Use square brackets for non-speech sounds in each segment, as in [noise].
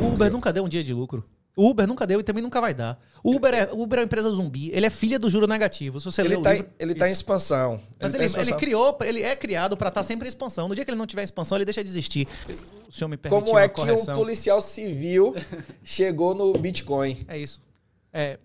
O Uber nunca deu um dia de lucro. O Uber nunca deu e também nunca vai dar. O Uber é, Uber é uma empresa zumbi. Ele é filha do juro negativo. Se você ele está livro... ele tá em expansão. Mas ele, tá ele, tá ele, criou, ele é criado para estar tá sempre em expansão. No dia que ele não tiver expansão, ele deixa de existir. O senhor me Como é que um policial civil [laughs] chegou no Bitcoin? É isso. É,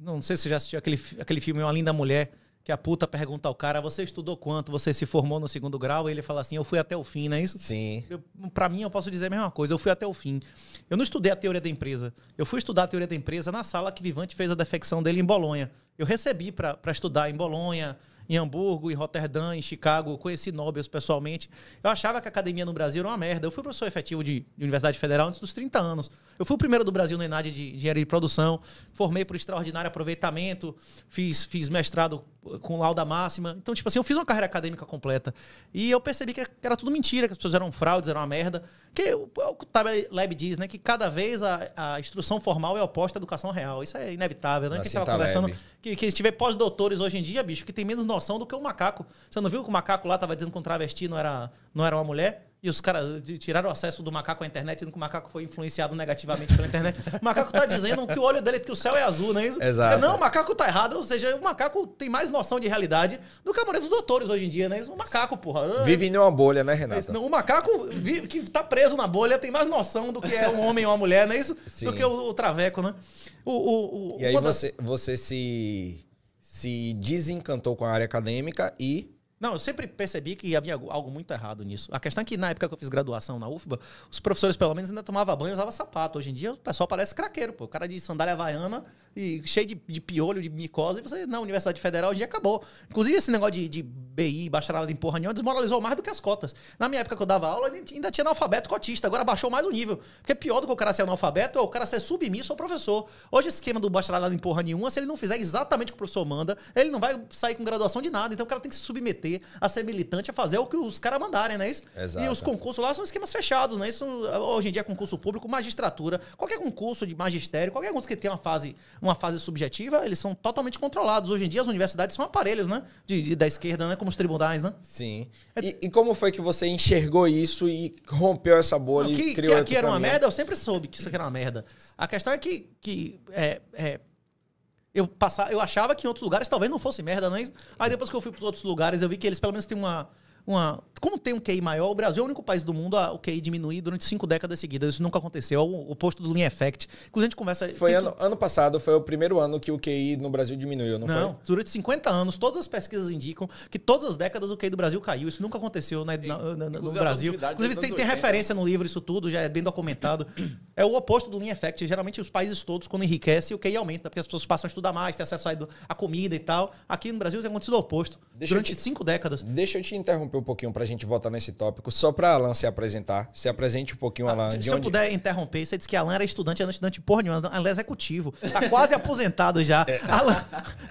não sei se você já assistiu aquele, aquele filme Uma Linda Mulher que a puta pergunta ao cara, você estudou quanto? Você se formou no segundo grau? E ele fala assim, eu fui até o fim, não é isso? Sim. para pra mim, eu posso dizer a mesma coisa, eu fui até o fim. Eu não estudei a teoria da empresa. Eu fui estudar a teoria da empresa na sala que Vivante fez a defecção dele em Bolonha. Eu recebi para estudar em Bolonha, em Hamburgo, em Roterdã, em Chicago, conheci Nobel pessoalmente. Eu achava que a academia no Brasil era uma merda. Eu fui professor efetivo de, de Universidade Federal antes dos 30 anos. Eu fui o primeiro do Brasil na ENAD de engenharia de produção, formei por extraordinário aproveitamento, fiz, fiz mestrado com lauda máxima. Então, tipo assim, eu fiz uma carreira acadêmica completa. E eu percebi que era tudo mentira, que as pessoas eram fraudes, eram uma merda. Que o, é o Lab diz, né? Que cada vez a, a, instrução formal é oposta à educação real. Isso é inevitável, né? é? Quem estava conversando, que, que tiver pós-doutores hoje em dia, bicho, que tem menos noção do que o macaco. Você não viu que o macaco lá tava dizendo que um travesti não era, não era uma mulher? E os caras tiraram o acesso do macaco à internet, dizendo que o macaco foi influenciado negativamente pela internet. O macaco tá dizendo que o olho dele, que o céu é azul, não é isso? Exato. não, o macaco tá errado. Ou seja, o macaco tem mais noção de realidade do que a maioria dos doutores hoje em dia, né? O é macaco, porra. Ah, vive em uma bolha, né, Renato? Não, o macaco vive, que tá preso na bolha tem mais noção do que é um homem ou uma mulher, não é isso? Sim. Do que o, o traveco, né? O, o, o e aí quando... você, você se, se desencantou com a área acadêmica e não, eu sempre percebi que havia algo muito errado nisso. A questão é que na época que eu fiz graduação na UFBA, os professores pelo menos ainda tomavam banho e usavam sapato. Hoje em dia o pessoal parece craqueiro, pô. O cara de sandália havaiana e cheio de, de piolho, de micose. E você, na Universidade Federal hoje em dia acabou. Inclusive esse negócio de, de BI, bacharelado em porra nenhuma, desmoralizou mais do que as cotas. Na minha época que eu dava aula, ainda tinha analfabeto cotista. Agora baixou mais o nível. Porque é pior do que o cara ser analfabeto é o cara ser submisso ao professor. Hoje o esquema do bacharelado em porra nenhuma, se ele não fizer exatamente o que o professor manda, ele não vai sair com graduação de nada. Então o cara tem que se submeter a ser militante a fazer o que os caras mandarem, não é isso? Exato. E os concursos lá são esquemas fechados, não é isso? Hoje em dia é concurso público, magistratura, qualquer concurso de magistério, qualquer concurso que tenha uma fase, uma fase subjetiva, eles são totalmente controlados. Hoje em dia as universidades são aparelhos, né? De, de da esquerda, né? Como os tribunais, né? Sim. É... E, e, como foi que você enxergou isso e rompeu essa bolha não, que, e criou que aqui era uma merda? Eu sempre soube que isso aqui era uma merda. A questão é que, que é, é eu, passava, eu achava que em outros lugares talvez não fosse merda, não é isso? Aí depois que eu fui para outros lugares, eu vi que eles pelo menos têm uma, uma. Como tem um QI maior, o Brasil é o único país do mundo a o QI diminuir durante cinco décadas seguidas. Isso nunca aconteceu. É o oposto do Lean Effect. Inclusive, a gente conversa. Foi ano, tu... ano passado, foi o primeiro ano que o QI no Brasil diminuiu, não, não foi? Durante 50 anos, todas as pesquisas indicam que todas as décadas o QI do Brasil caiu. Isso nunca aconteceu na, né, na, na, no Brasil. Inclusive, tem, tem referência no livro, isso tudo, já é bem documentado. [coughs] é o oposto do Lean Effect. Geralmente, os países todos, quando enriquecem, o QI aumenta, porque as pessoas passam a estudar mais, têm acesso à comida e tal. Aqui no Brasil tem acontecido o oposto. Deixa durante te... cinco décadas. Deixa eu te interromper um pouquinho para a gente voltar nesse tópico, só para Alan se apresentar. Se apresente um pouquinho, ah, Alan. Ah, se onde... eu puder interromper, você disse que Alan era estudante, era é estudante porra nenhuma, Alan é executivo. Tá quase [laughs] aposentado já. É. Alan,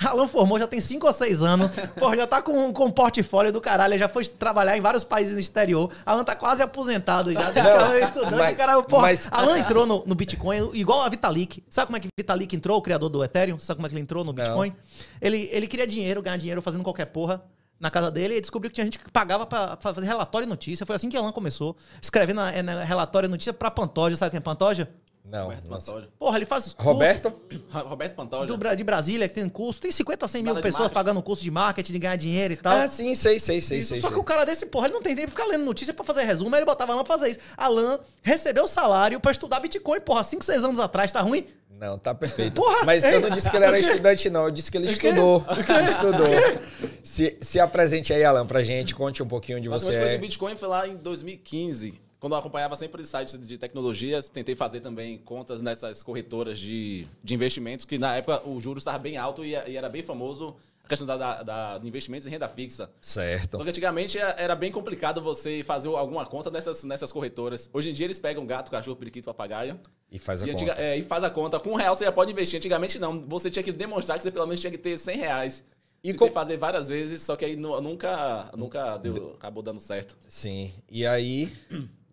Alan formou já tem cinco ou seis anos. Porra, já tá com, com um portfólio do caralho, já foi trabalhar em vários países no exterior. Alan tá quase aposentado já. Não, Alan é estudante, mas, porra. Mas... Alan entrou no, no Bitcoin igual a Vitalik. Sabe como é que Vitalik entrou, o criador do Ethereum? Sabe como é que ele entrou no Bitcoin? Ele, ele queria dinheiro, ganhar dinheiro fazendo qualquer porra na casa dele e descobriu que tinha gente que pagava para fazer relatório e notícia. Foi assim que Alan começou, escrevendo eh, relatório e notícia para Pantoja. Sabe quem é Pantoja? Não. Roberto Pantoja. Porra, ele faz curso Roberto? Roberto Pantoja. de Brasília, que tem curso. Tem 50, 100 mil Nada pessoas pagando curso de marketing, de ganhar dinheiro e tal. Ah, sim, sei, sei, sei. sei só sei. que o cara desse, porra, ele não tem tempo pra ficar lendo notícia pra fazer resumo, aí ele botava lá pra fazer isso. Alan recebeu salário pra estudar Bitcoin, porra, 5, 6 anos atrás, tá ruim? Não, tá perfeito. Porra, Mas eu não disse que ele era estudante, não. Eu disse que ele estudou. [laughs] estudou. se, se apresente aí, Alan, pra gente. Conte um pouquinho de você. Eu conheci o Bitcoin foi lá em 2015 quando eu acompanhava sempre sites de tecnologias, tentei fazer também contas nessas corretoras de, de investimentos, que na época o juros estava bem alto e, e, era bem famoso a questão da, da, da, de investimentos em renda fixa. Certo. Só que antigamente era bem complicado você fazer alguma conta nessas, nessas corretoras. Hoje em dia eles pegam gato, cachorro, periquito, papagaio. E faz a e conta. Antiga, é, e faz a conta. Com um real você já pode investir. Antigamente não. Você tinha que demonstrar que você pelo menos tinha que ter 100 reais. E com... fazer várias vezes, só que aí nunca, nunca deu, acabou dando certo. Sim. E aí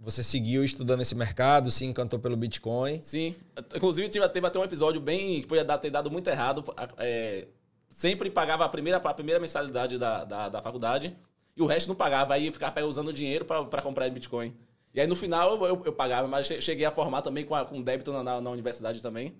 você seguiu estudando esse mercado, se encantou pelo Bitcoin. Sim. Inclusive, teve até, um episódio bem que podia ter dado muito errado. É, sempre pagava a primeira, a primeira mensalidade da, da, da, faculdade e o resto não pagava. Aí ficava usando dinheiro para comprar Bitcoin. E aí, no final, eu, eu, pagava, mas cheguei a formar também com, a, com débito na, na universidade também.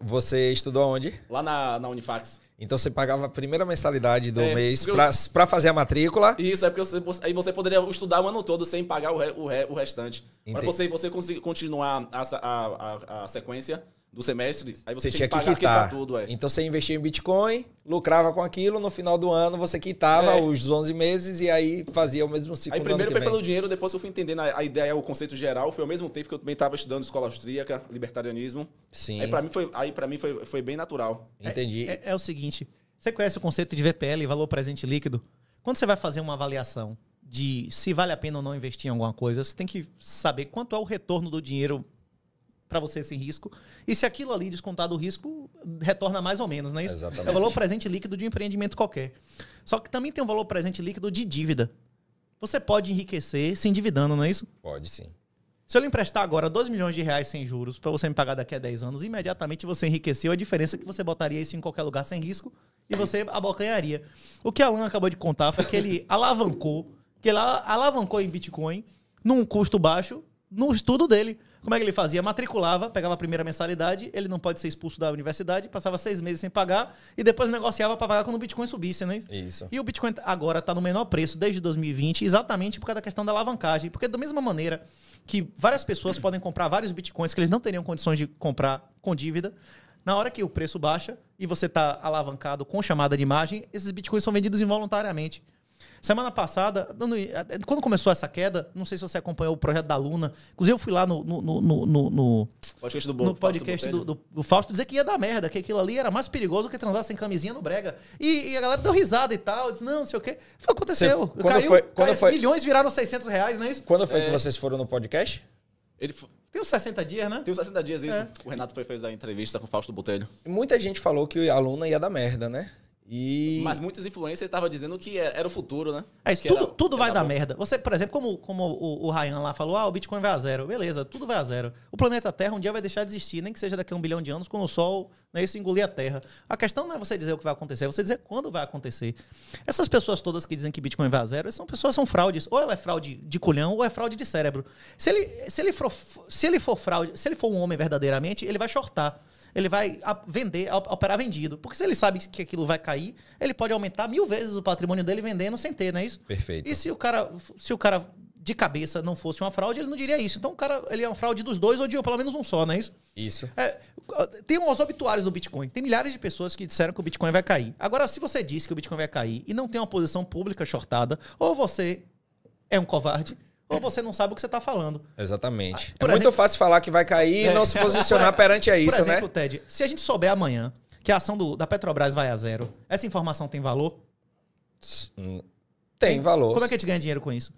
Você estudou onde? Lá na, na Unifax. Então você pagava a primeira mensalidade do é, mês eu... para fazer a matrícula. Isso, é porque você, aí você poderia estudar o ano todo sem pagar o, re, o, re, o restante. Para você, você conseguir continuar a, a, a, a sequência, do semestre, aí você, você tinha, tinha que, tá quitar tudo, é. Então você investia em Bitcoin, lucrava com aquilo, no final do ano você quitava é. os 11 meses e aí fazia o mesmo ciclo. Aí primeiro foi pelo dinheiro, depois eu fui entendendo a, ideia, o conceito geral, foi ao mesmo tempo que eu também estava estudando escola austríaca, libertarianismo. Sim. Aí para mim foi, aí para mim foi, foi bem natural. Entendi. É, é, é o seguinte, você conhece o conceito de VPL, valor presente líquido? Quando você vai fazer uma avaliação de se vale a pena ou não investir em alguma coisa, você tem que saber quanto é o retorno do dinheiro para você esse risco. E se aquilo ali descontado o risco, retorna mais ou menos, não é isso? Exatamente. É o valor presente líquido de um empreendimento qualquer. Só que também tem um valor presente líquido de dívida. Você pode enriquecer se endividando, não é isso? Pode sim. Se eu lhe emprestar agora 2 milhões de reais sem juros para você me pagar daqui a 10 anos, imediatamente você enriqueceu. A diferença é que você botaria isso em qualquer lugar sem risco e você abocanharia. O que Alan acabou de contar foi que ele [laughs] alavancou, que ele alavancou em Bitcoin num custo baixo no estudo dele. Como é que ele fazia? Matriculava, pegava a primeira mensalidade, ele não pode ser expulso da universidade, passava seis meses sem pagar e depois negociava para pagar quando o Bitcoin subisse, né? Isso. E o Bitcoin agora está no menor preço desde 2020, exatamente por causa da questão da alavancagem. Porque da mesma maneira que várias pessoas [coughs] podem comprar vários Bitcoins que eles não teriam condições de comprar com dívida, na hora que o preço baixa e você está alavancado com chamada de imagem, esses Bitcoins são vendidos involuntariamente. Semana passada, quando começou essa queda, não sei se você acompanhou o projeto da Luna. Inclusive, eu fui lá no, no, no, no, no podcast, do, no podcast do, do, do, Fausto dizer que ia dar merda, que aquilo ali era mais perigoso do que transar sem camisinha no Brega. E, e a galera deu risada e tal. Disse, não, não sei o quê. Foi, aconteceu. Você, quando caiu, foi, quando caiu, foi? milhões viraram 600 reais, não é isso? Quando foi é... que vocês foram no podcast? Ele foi... Tem uns 60 dias, né? Tem uns 60 dias, isso. É. O Renato foi, fez a entrevista com o Fausto Botelho. Muita gente falou que a Luna ia dar merda, né? E... Mas muitos influencers estavam dizendo que era o futuro, né? É isso, que tudo, era, tudo vai dar bom. merda. Você, por exemplo, como, como o, o Ryan lá falou, ah, o Bitcoin vai a zero. Beleza, tudo vai a zero. O planeta Terra um dia vai deixar de existir, nem que seja daqui a um bilhão de anos, quando o Sol, né, isso engolir a Terra. A questão não é você dizer o que vai acontecer, é você dizer quando vai acontecer. Essas pessoas todas que dizem que Bitcoin vai a zero, são pessoas são fraudes. Ou ela é fraude de colhão, ou é fraude de cérebro. Se ele, se ele, for, se ele for fraude, se ele for um homem verdadeiramente, ele vai shortar ele vai vender, operar vendido. Porque se ele sabe que aquilo vai cair, ele pode aumentar mil vezes o patrimônio dele vendendo sem ter, não é isso? Perfeito. E se o cara, se o cara de cabeça não fosse uma fraude, ele não diria isso. Então o cara, ele é uma fraude dos dois ou de pelo menos um só, não é isso? Isso. É, tem os obituários do Bitcoin. Tem milhares de pessoas que disseram que o Bitcoin vai cair. Agora, se você disse que o Bitcoin vai cair e não tem uma posição pública shortada, ou você é um covarde ou você não sabe o que você está falando. Exatamente. Ah, é por é exemplo, muito fácil falar que vai cair e é. não se posicionar perante a [laughs] isso, por né? exemplo, né? Ted, se a gente souber amanhã que a ação do, da Petrobras vai a zero, essa informação tem valor? Hum, tem, valor. Como é que a gente ganha dinheiro com isso?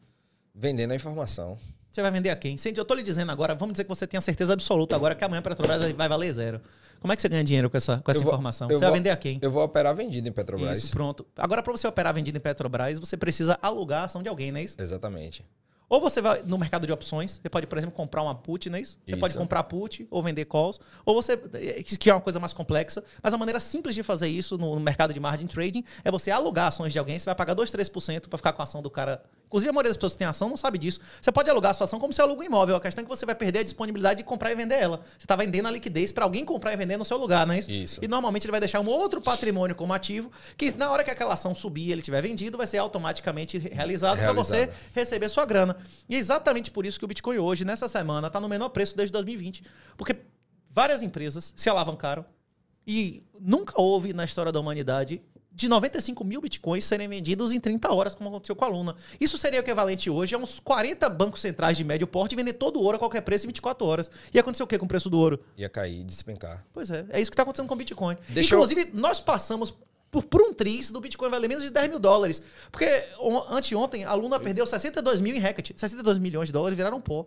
Vendendo a informação. Você vai vender a quem? Sente, eu tô lhe dizendo agora, vamos dizer que você tem a certeza absoluta agora que amanhã a Petrobras vai valer zero. Como é que você ganha dinheiro com essa, com essa vou, informação? Você vou, vai vender a quem? Eu vou operar vendido em Petrobras. Isso, pronto. Agora, para você operar vendido em Petrobras, você precisa alugar a ação de alguém, não é isso? Exatamente. Ou você vai no mercado de opções, você pode, por exemplo, comprar uma put, não é isso? Você isso. pode comprar put ou vender calls. Ou você, eh, que é uma coisa mais complexa, mas a maneira simples de fazer isso no, mercado de margin trading é você alugar ações de alguém, você vai pagar 2, 3% para ficar com a ação do cara. Inclusive, a maioria das pessoas que tem ação não sabe disso. Você pode alugar a sua ação como se aluga um imóvel. A questão é que você vai perder a disponibilidade de comprar e vender ela. Você está vendendo a liquidez para alguém comprar e vender no seu lugar, não é isso? isso? E normalmente ele vai deixar um outro patrimônio como ativo, que na hora que aquela ação subir ele tiver vendido, vai ser automaticamente realizado para você receber sua grana. E é exatamente por isso que o Bitcoin hoje, nessa semana, está no menor preço desde 2020. Porque várias empresas se alavancaram e nunca houve na história da humanidade de 95 mil bitcoins serem vendidos em 30 horas, como aconteceu com a Luna. Isso seria equivalente hoje a uns 40 bancos centrais de médio porte vender todo o ouro a qualquer preço em 24 horas. E aconteceu o que com o preço do ouro? Ia cair, despencar. Pois é, é isso que está acontecendo com o Bitcoin. Deixa Inclusive, eu... nós passamos por, por um tris do Bitcoin valer menos de 10 mil dólares. Porque anteontem a Luna pois. perdeu 62 mil em Hackett. 62 milhões de dólares viraram pó.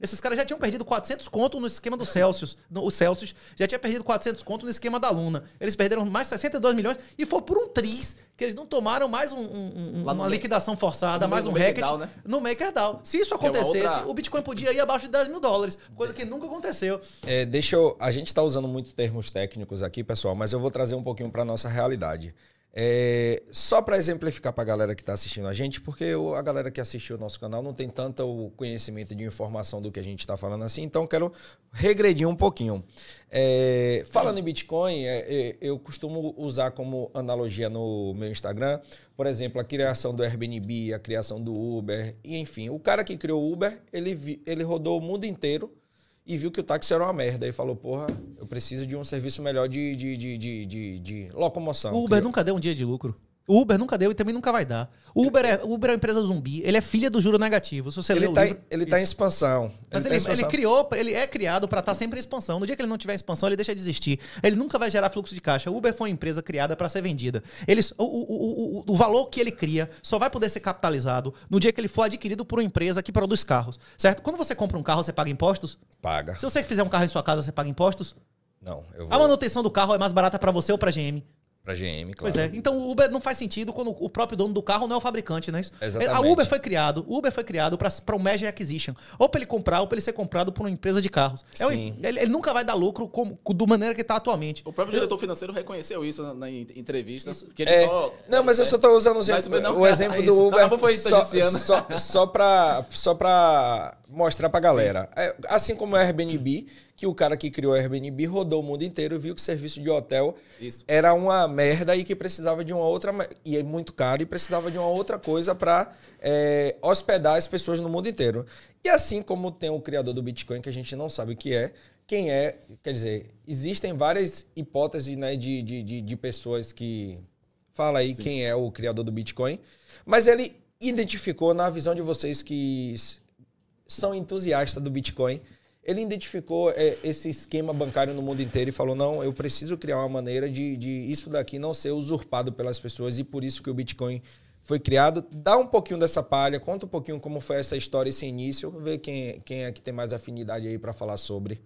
Esses caras já tinham perdido 400 conto no esquema do Celsius. No, o Celsius já tinha perdido 400 conto no esquema da Luna. Eles perderam mais 62 milhões e foi por um tris que eles não tomaram mais um, um, uma liquidação forçada, mais um hacket né? no MakerDAO. Se isso é acontecesse, outra... o Bitcoin podia ir abaixo de 10 mil dólares, coisa que nunca aconteceu. É, deixa eu... A gente está usando muito termos técnicos aqui, pessoal, mas eu vou trazer um pouquinho para nossa realidade. É, só para exemplificar para a galera que está assistindo a gente, porque eu, a galera que assistiu o nosso canal não tem tanto conhecimento de informação do que a gente está falando assim, então quero regredir um pouquinho. É, falando em Bitcoin, é, é, eu costumo usar como analogia no meu Instagram, por exemplo, a criação do Airbnb, a criação do Uber, e enfim, o cara que criou o Uber, ele, ele rodou o mundo inteiro e viu que o táxi era uma merda. E falou, porra, eu preciso de um serviço melhor de, de, de, de, de, de locomoção. O Uber Criou. nunca deu um dia de lucro. O Uber nunca deu e também nunca vai dar. O Uber é, Uber é uma empresa zumbi. Ele é filha do juro negativo. Se você ele está livro... ele tá em expansão. Mas ele, ele, tá ele criou, ele é criado para estar tá sempre em expansão. No dia que ele não tiver expansão, ele deixa de existir. Ele nunca vai gerar fluxo de caixa. O Uber foi uma empresa criada para ser vendida. Ele, o, o, o, o, valor que ele cria só vai poder ser capitalizado no dia que ele for adquirido por uma empresa que produz carros. Certo? Quando você compra um carro, você paga impostos? Paga. Se você fizer um carro em sua casa, você paga impostos? Não. Vou... A manutenção do carro é mais barata para você ou para a GM? Pra GM, claro. Pois é. Então o Uber não faz sentido quando o próprio dono do carro não é o fabricante, né? É, Exatamente. A Uber foi criado, o Uber foi criado para um merger acquisition. Ou para ele comprar, ou para ele ser comprado por uma empresa de carros. É Sim. É, ele, ele, nunca vai dar lucro como, do maneira que está atualmente. O próprio diretor eu, financeiro reconheceu isso na, na entrevista. Que ele é, só, não, mas é, eu só estou usando é exemplo, o exemplo do Uber só, só, só para mostrar para a galera. assim como o Airbnb... Hum que o cara que criou o Airbnb rodou o mundo inteiro, e viu que serviço de hotel Isso. era uma merda e que precisava de uma outra. e é muito caro e precisava de uma outra coisa para é, hospedar as pessoas no mundo inteiro. E assim como tem o criador do Bitcoin, que a gente não sabe o que é, quem é, quer dizer, existem várias hipóteses né, de, de, de, de pessoas que. Fala aí Sim. quem é o criador do Bitcoin. Mas ele identificou na visão de vocês que são entusiastas do Bitcoin ele identificou é, esse esquema bancário no mundo inteiro e falou: não, eu preciso criar uma maneira de, de isso daqui não ser usurpado pelas pessoas e por isso que o Bitcoin foi criado. Dá um pouquinho dessa palha, conta um pouquinho como foi essa história, esse início, ver quem, quem é que tem mais afinidade aí para falar sobre.